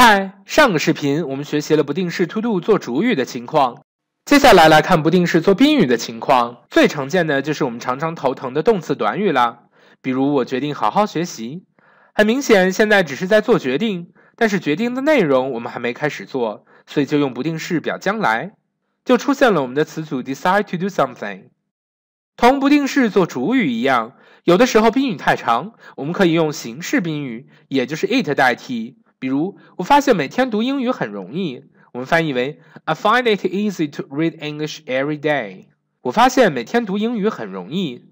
嗨，上个视频我们学习了不定式 to do 做主语的情况，接下来来看不定式做宾语的情况。最常见的就是我们常常头疼的动词短语啦，比如我决定好好学习。很明显，现在只是在做决定，但是决定的内容我们还没开始做，所以就用不定式表将来，就出现了我们的词组 decide to do something。同不定式做主语一样，有的时候宾语太长，我们可以用形式宾语，也就是 it 代替。比如，我发现每天读英语很容易。我们翻译为 "I find it easy to read English every day." 我发现每天读英语很容易。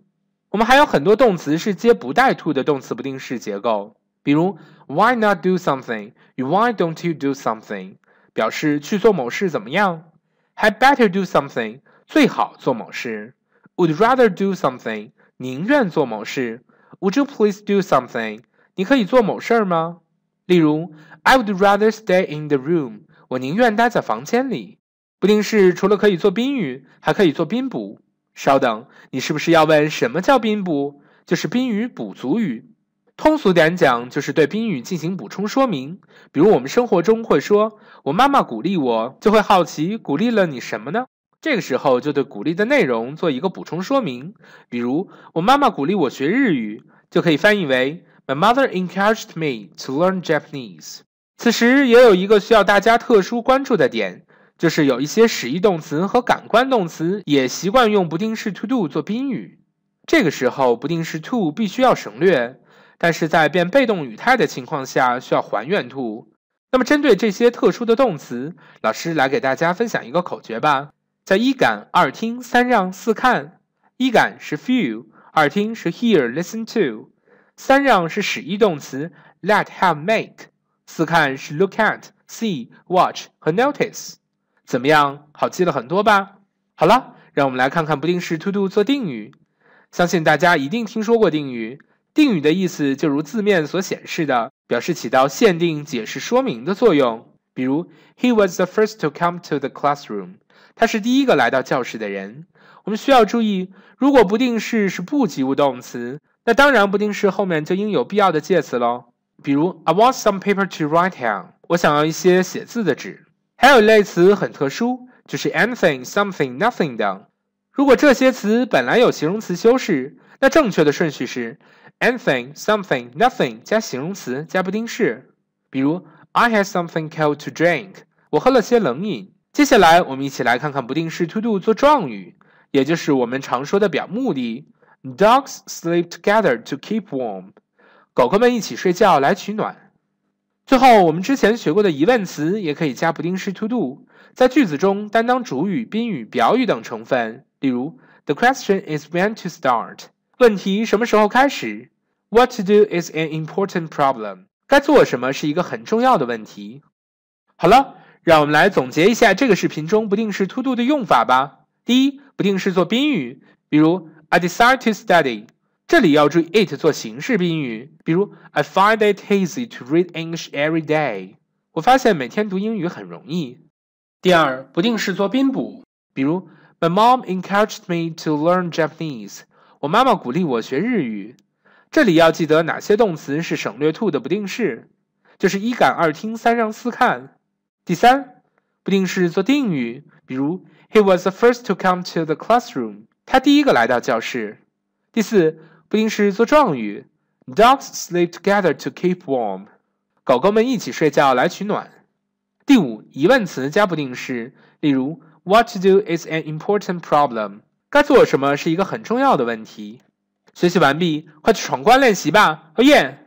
我们还有很多动词是接不带 to 的动词不定式结构，比如 "Why not do something?" 与 "Why don't you do something?" 表示去做某事怎么样 h a d better do something." 最好做某事。"Would rather do something." 宁愿做某事。"Would you please do something?" 你可以做某事儿吗？例如，I would rather stay in the room。我宁愿待在房间里。不定式除了可以做宾语，还可以做宾补。稍等，你是不是要问什么叫宾补？就是宾语补足语。通俗点讲，就是对宾语进行补充说明。比如我们生活中会说，我妈妈鼓励我，就会好奇鼓励了你什么呢？这个时候就对鼓励的内容做一个补充说明。比如我妈妈鼓励我学日语，就可以翻译为。My mother encouraged me to learn Japanese。此时也有一个需要大家特殊关注的点，就是有一些使役动词和感官动词也习惯用不定式 to do 做宾语，这个时候不定式 to 必须要省略，但是在变被动语态的情况下需要还原 to。那么针对这些特殊的动词，老师来给大家分享一个口诀吧：在一感二听三让四看。一感是 feel，二听是 hear，listen to。三让是使役动词，let have make。四看是 look at see watch 和 notice。怎么样，好记了很多吧？好了，让我们来看看不定式 to do 做定语。相信大家一定听说过定语，定语的意思就如字面所显示的，表示起到限定、解释、说明的作用。比如，He was the first to come to the classroom。他是第一个来到教室的人。我们需要注意，如果不定式是不及物动词。那当然，不定式后面就应有必要的介词喽，比如 I want some paper to write on。我想要一些写字的纸。还有一类词很特殊，就是 anything、something、nothing 等。如果这些词本来有形容词修饰，那正确的顺序是 anything、something、nothing 加形容词加不定式。比如 I had something cold to drink。我喝了些冷饮。接下来，我们一起来看看不定式 to do 做状语，也就是我们常说的表目的。Dogs sleep together to keep warm。狗狗们一起睡觉来取暖。最后，我们之前学过的疑问词也可以加不定式 to do，在句子中担当主语、宾语、表语等成分。例如，The question is when to start。问题什么时候开始？What to do is an important problem。该做什么是一个很重要的问题。好了，让我们来总结一下这个视频中不定式 to do 的用法吧。第一，不定式做宾语，比如。I decide to study。这里要注意，it 做形式宾语，比如 I find it easy to read English every day。我发现每天读英语很容易。第二，不定式做宾补，比如 My mom encouraged me to learn Japanese。我妈妈鼓励我学日语。这里要记得哪些动词是省略 to 的不定式，就是一感二听三让四看。第三，不定式做定语，比如 He was the first to come to the classroom。他第一个来到教室。第四，不定式作状语，Dogs sleep together to keep warm。狗狗们一起睡觉来取暖。第五，疑问词加不定式，例如 What to do is an important problem。该做什么是一个很重要的问题。学习完毕，快去闯关练习吧！哦耶！